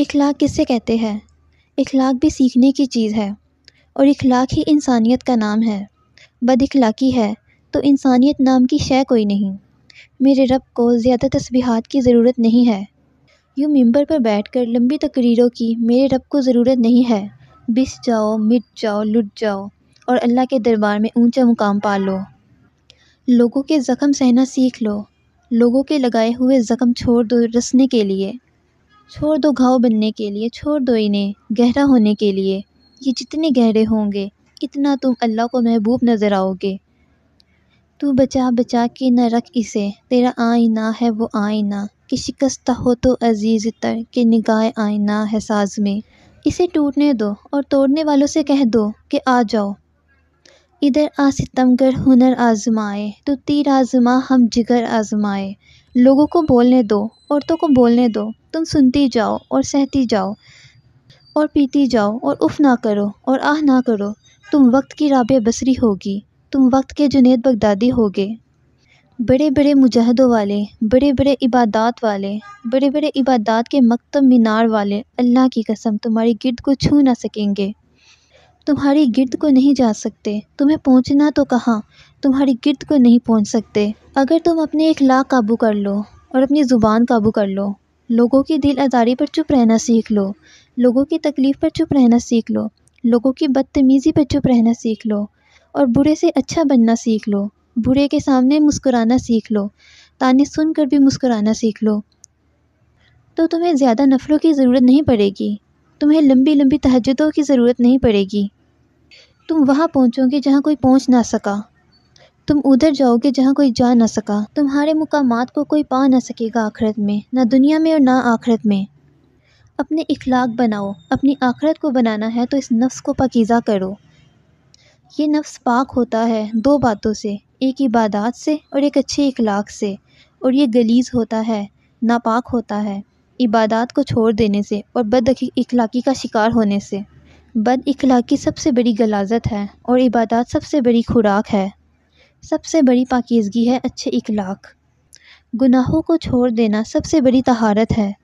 इखलाक किसे कहते हैं इखलाक भी सीखने की चीज़ है और इखलाक ही इंसानियत का नाम है बद इखलाक़ी है तो इंसानियत नाम की शय कोई नहीं मेरे रब को ज़्यादा तस्बीहात की ज़रूरत नहीं है यूँ मिंबर पर बैठ कर लंबी तकरीरों की मेरे रब को ज़रूरत नहीं है बिस जाओ मिट जाओ लुट जाओ और अल्लाह के दरबार में ऊंचा मुकाम पा लो लोगों के ज़ख़म सहना सीख लो लोगों के लगाए हुए ज़ख़म छोड़ दो रसने के लिए छोड़ दो घाव बनने के लिए छोड़ दो इन्हें गहरा होने के लिए ये जितने गहरे होंगे इतना तुम अल्लाह को महबूब नज़र आओगे तू बचा बचा के न रख इसे तेरा आईना है वो आईना कि शिकस्त हो तो अजीज़ तर कि निगाह आईना है साज में इसे टूटने दो और तोड़ने वालों से कह दो कि आ जाओ इधर आ सितमगर हुनर आजमाए तो तीर आजमा हम जिगर आजमाए लोगों को बोलने दो औरतों को बोलने दो तुम सुनती जाओ और सहती जाओ और पीती जाओ और उफ़ ना करो और आह ना करो तुम वक्त की राबिया बसरी होगी तुम वक्त के जुनेद बगदादी होगे बड़े बड़े मुजाहदों वाले बड़े बड़े इबादत वाले बड़े बड़े इबादत के मकतब मीनार वाले अल्लाह की कसम तुम्हारी गिरद को छू ना सकेंगे तुम्हारी गिरद को नहीं जा सकते तुम्हें पहुंचना तो कहाँ तुम्हारी गिरद को नहीं पहुंच सकते अगर तुम अपने एक लाख काबू कर लो और अपनी ज़ुबान काबू कर लो लोगों की दिल आज़ारी पर चुप रहना सीख लो लोगों की तकलीफ़ पर चुप रहना सीख लो लोगों की बदतमीज़ी पर चुप रहना सीख लो और बुरे से अच्छा बनना सीख लो बुरे के सामने मुस्कुराना सीख लो ताने सुन कर भी मुस्कुराना सीख लो तो तुम्हें ज़्यादा नफरों की ज़रूरत नहीं पड़ेगी तुम्हें लंबी लंबी तहजदों की ज़रूरत नहीं पड़ेगी तुम वहाँ पहुँचोगे जहाँ कोई पहुँच ना सका तुम उधर जाओगे जहाँ कोई जा ना सका तुम्हारे मुकामात को कोई पा ना सकेगा आखिरत में ना दुनिया में और ना आखिरत में अपने इखलाक बनाओ अपनी आखिरत को बनाना है तो इस नफ्स को पकीज़ा करो ये नफ्स पाक होता है दो बातों से एक इबादत से और एक अच्छे इखलाक से और ये गलीज़ होता है नापाक होता है इबादत को छोड़ देने से और बद इखलाक़ी का शिकार होने से बद अख़लाक़ी सबसे बड़ी ग़लाज़त है और इबादत सबसे बड़ी खुराक है सबसे बड़ी पाकिजगी है अच्छे अख़लाक़ गुनाहों को छोड़ देना सबसे बड़ी तहारत है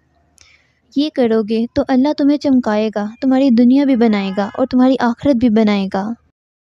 ये करोगे तो अल्लाह तुम्हें चमकाएगा तुम्हारी दुनिया भी बनाएगा और तुम्हारी आख़िरत भी बनाएगा